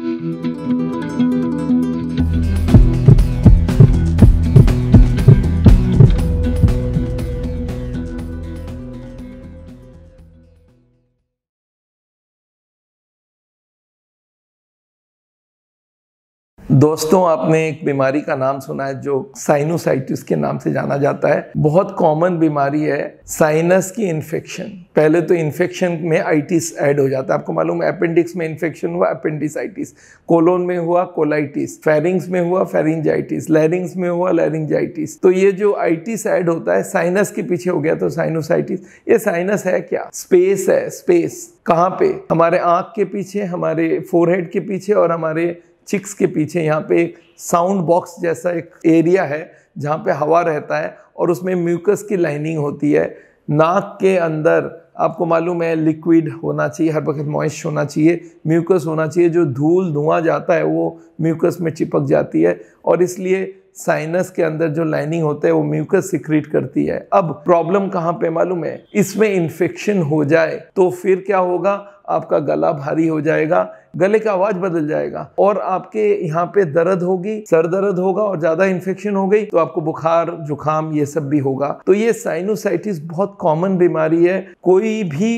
thank you दोस्तों आपने एक बीमारी का नाम सुना है जो साइनोसाइटिस के नाम से जाना जाता है बहुत कॉमन बीमारी है साइनस की इन्फेक्शन पहले तो इन्फेक्शन में आइटिस ऐड हो जाता है आपको मालूम है अपेंडिक्स में इन्फेक्शन हुआ अपेंडिसाइटिस कोलोन में हुआ कोलाइटिस फेरिंग्स में हुआ फेरिंजाइटिस लैरिंग्स में हुआ लैरिंगजाइटिस तो ये जो आइटिस ऐड होता है साइनस के पीछे हो गया तो साइनोसाइटिस ये साइनस है क्या स्पेस है स्पेस कहाँ पे हमारे आँख के पीछे हमारे फोरहेड के पीछे और हमारे चिक्स के पीछे यहाँ पे एक साउंड बॉक्स जैसा एक एरिया है जहाँ पे हवा रहता है और उसमें म्यूकस की लाइनिंग होती है नाक के अंदर आपको मालूम है लिक्विड होना चाहिए हर वक्त मॉइस्ट होना चाहिए म्यूकस होना चाहिए जो धूल धुआं जाता है वो म्यूकस में चिपक जाती है और इसलिए साइनस के अंदर जो लाइनिंग होता है वो म्यूकस सिक्रीट करती है अब प्रॉब्लम कहाँ पे मालूम है इसमें इन्फेक्शन हो जाए तो फिर क्या होगा आपका गला भारी हो जाएगा गले का आवाज बदल जाएगा और आपके यहाँ पे दर्द होगी सर दर्द होगा और ज्यादा इन्फेक्शन हो गई तो आपको बुखार जुकाम ये सब भी होगा तो ये साइनोसाइटिस बहुत कॉमन बीमारी है कोई भी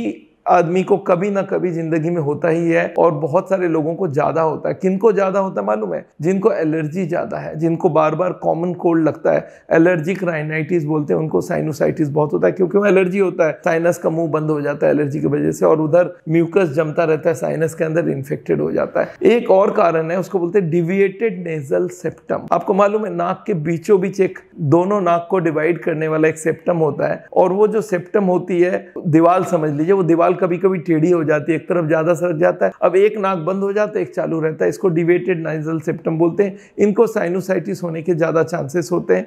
आदमी को कभी ना कभी जिंदगी में होता ही है और बहुत सारे लोगों को ज्यादा होता है किनको ज्यादा होता है मालूम है जिनको एलर्जी ज्यादा है जिनको बार बार कॉमन कोल्ड लगता है एलर्जिक राइनाइटिस बोलते हैं उनको साइनोसाइटिस बहुत होता है क्योंकि वो एलर्जी होता है साइनस का मुंह बंद हो जाता है एलर्जी की वजह से और उधर म्यूकस जमता रहता है साइनस के अंदर इन्फेक्टेड हो जाता है एक और कारण है उसको बोलते हैं डिविएटेड नेजल सेप्टम आपको मालूम है नाक के बीचों बीच एक दोनों नाक को डिवाइड करने वाला एक सेप्टम होता है और वो जो सेप्टम होती है दीवाल समझ लीजिए वो दीवाल कभी कभी टेढ़ी हो जाती है एक तरफ ज़्यादा सर जाता है अब एक नाक बंद हो जाता है एक चालू रहता है इसको डिवेटेड नाइजल सिप्टम बोलते हैं इनको साइनोसाइटिस होने के ज़्यादा चांसेस होते हैं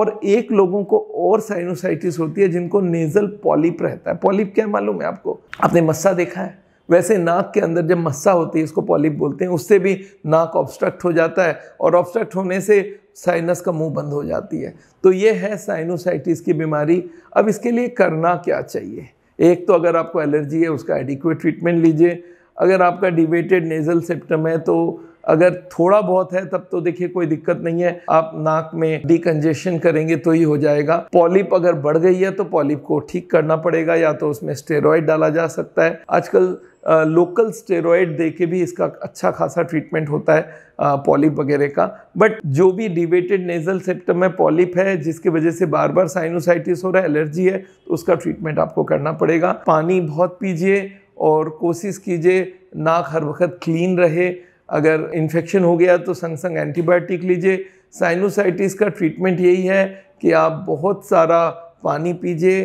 और एक लोगों को और साइनोसाइटिस होती है जिनको नेजल पॉलिप रहता है पॉलिप क्या मालूम है आपको आपने मस्सा देखा है वैसे नाक के अंदर जब मस्सा होती है इसको पॉलिप बोलते हैं उससे भी नाक ऑब्स्ट्रक्ट हो जाता है और ऑब्स्ट्रक्ट होने से साइनस का मुंह बंद हो जाती है तो ये है साइनोसाइटिस की बीमारी अब इसके लिए करना क्या चाहिए एक तो अगर आपको एलर्जी है उसका एडिक्वेट ट्रीटमेंट लीजिए अगर आपका डिवेटेड नेज़ल सिप्टम है तो अगर थोड़ा बहुत है तब तो देखिए कोई दिक्कत नहीं है आप नाक में डिकंजेशन करेंगे तो ही हो जाएगा पॉलिप अगर बढ़ गई है तो पॉलिप को ठीक करना पड़ेगा या तो उसमें स्टेरॉयड डाला जा सकता है आजकल लोकल स्टेरॉयड दे के भी इसका अच्छा खासा ट्रीटमेंट होता है पॉलिप वगैरह का बट जो भी डिवेटेड नेजल सिप्टम है पॉलिप है जिसकी वजह से बार बार साइनोसाइटिस हो रहा है एलर्जी है उसका ट्रीटमेंट आपको करना पड़ेगा पानी बहुत पीजिए और कोशिश कीजिए नाक हर वक्त क्लीन रहे अगर इन्फेक्शन हो गया तो संग संग एंटीबायोटिक लीजिए साइनोसाइटिस का ट्रीटमेंट यही है कि आप बहुत सारा पानी पीजिए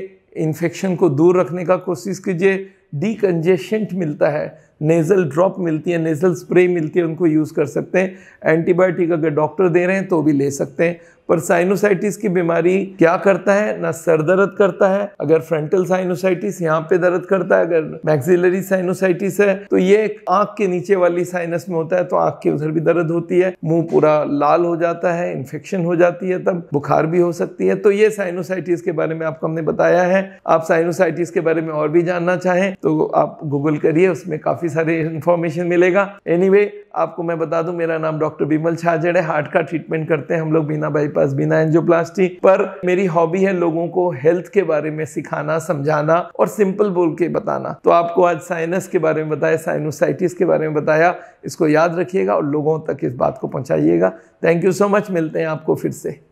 इन्फेक्शन को दूर रखने का कोशिश कीजिए डीकंजेशन मिलता है नेज़ल ड्रॉप मिलती है नेज़ल स्प्रे मिलती है उनको यूज़ कर सकते हैं एंटीबायोटिक अगर डॉक्टर दे रहे हैं तो भी ले सकते हैं पर साइनोसाइटिस की बीमारी क्या करता है ना सर दर्द करता है अगर फ्रंटल साइनोसाइटिस यहाँ पे दर्द करता है अगर मैक्सिलरी साइनोसाइटिस है तो ये आंख के नीचे वाली साइनस में होता है तो आंख के उधर भी दर्द होती है मुंह पूरा लाल हो जाता है इन्फेक्शन हो जाती है तब बुखार भी हो सकती है तो ये साइनोसाइटिस के बारे में आपको हमने बताया है आप साइनोसाइटिस के बारे में और भी जानना चाहें तो आप गूगल करिए उसमें काफी काफ़ी सारे इन्फॉर्मेशन मिलेगा एनी anyway, आपको मैं बता दूं मेरा नाम डॉक्टर बिमल छाजड़ है हार्ट का ट्रीटमेंट करते हैं हम लोग बिना बाईपास बिना एंजियोप्लास्टी पर मेरी हॉबी है लोगों को हेल्थ के बारे में सिखाना समझाना और सिंपल बोल के बताना तो आपको आज साइनस के बारे में बताया साइनोसाइटिस के बारे में बताया इसको याद रखिएगा और लोगों तक इस बात को पहुँचाइएगा थैंक यू सो मच मिलते हैं आपको फिर से